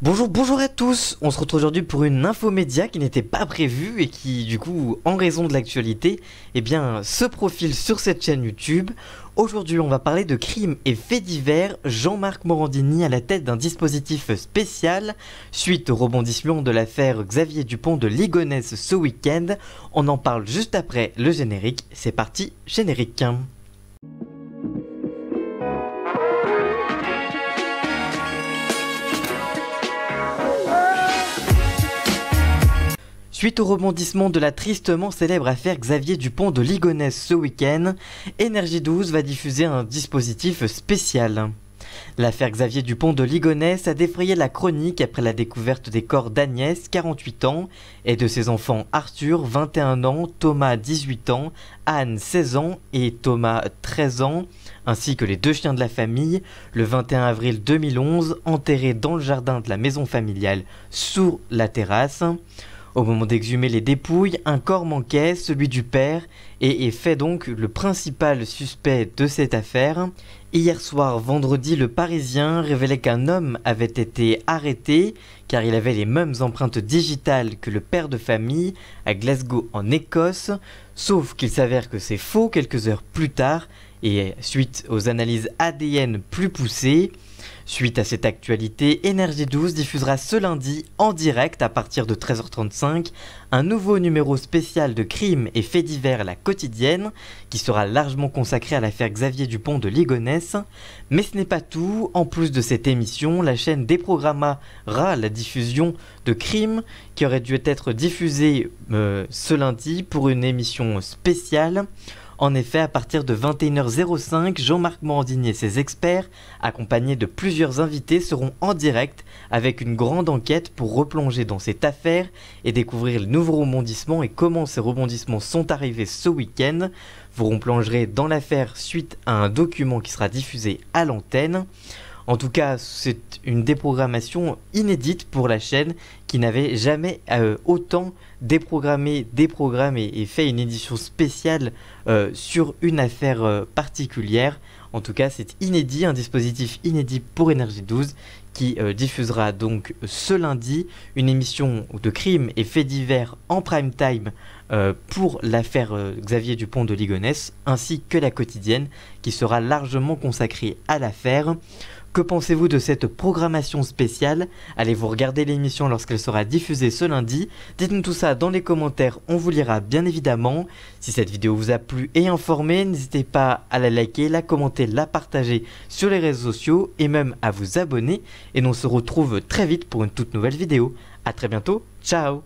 Bonjour, bonjour à tous. On se retrouve aujourd'hui pour une infomédia qui n'était pas prévue et qui, du coup, en raison de l'actualité, eh bien, se profile sur cette chaîne YouTube. Aujourd'hui, on va parler de crimes et faits divers. Jean-Marc Morandini à la tête d'un dispositif spécial suite au rebondissement de l'affaire Xavier Dupont de Ligonnès ce week-end. On en parle juste après le générique. C'est parti, générique. Suite au rebondissement de la tristement célèbre affaire Xavier Dupont de Ligonnès ce week-end, Énergie 12 va diffuser un dispositif spécial. L'affaire Xavier Dupont de Ligonnès a défrayé la chronique après la découverte des corps d'Agnès, 48 ans, et de ses enfants Arthur, 21 ans, Thomas, 18 ans, Anne, 16 ans et Thomas, 13 ans, ainsi que les deux chiens de la famille, le 21 avril 2011, enterrés dans le jardin de la maison familiale sous la terrasse. Au moment d'exhumer les dépouilles, un corps manquait, celui du père, et est fait donc le principal suspect de cette affaire. Hier soir, vendredi, le Parisien révélait qu'un homme avait été arrêté car il avait les mêmes empreintes digitales que le père de famille à Glasgow en Écosse, sauf qu'il s'avère que c'est faux quelques heures plus tard et suite aux analyses ADN plus poussées. Suite à cette actualité, Énergie 12 diffusera ce lundi, en direct à partir de 13h35, un nouveau numéro spécial de crimes et faits divers la quotidienne, qui sera largement consacré à l'affaire Xavier Dupont de Ligonnès. Mais ce n'est pas tout, en plus de cette émission, la chaîne déprogrammera la diffusion de Crime qui aurait dû être diffusée euh, ce lundi pour une émission spéciale. En effet, à partir de 21h05, Jean-Marc Morandini et ses experts, accompagnés de plusieurs invités, seront en direct avec une grande enquête pour replonger dans cette affaire et découvrir le nouveau rebondissements et comment ces rebondissements sont arrivés ce week-end. Vous replongerez dans l'affaire suite à un document qui sera diffusé à l'antenne. En tout cas, c'est une déprogrammation inédite pour la chaîne qui n'avait jamais euh, autant déprogrammé, déprogrammé et fait une édition spéciale euh, sur une affaire euh, particulière. En tout cas, c'est inédit, un dispositif inédit pour Énergie 12 qui diffusera donc ce lundi une émission de crimes et faits divers en prime time pour l'affaire Xavier Dupont de Ligonnès ainsi que la quotidienne qui sera largement consacrée à l'affaire. Que pensez-vous de cette programmation spéciale Allez-vous regarder l'émission lorsqu'elle sera diffusée ce lundi Dites-nous tout ça dans les commentaires, on vous lira bien évidemment. Si cette vidéo vous a plu et informé, n'hésitez pas à la liker, la commenter, la partager sur les réseaux sociaux et même à vous abonner. Et on se retrouve très vite pour une toute nouvelle vidéo. A très bientôt, ciao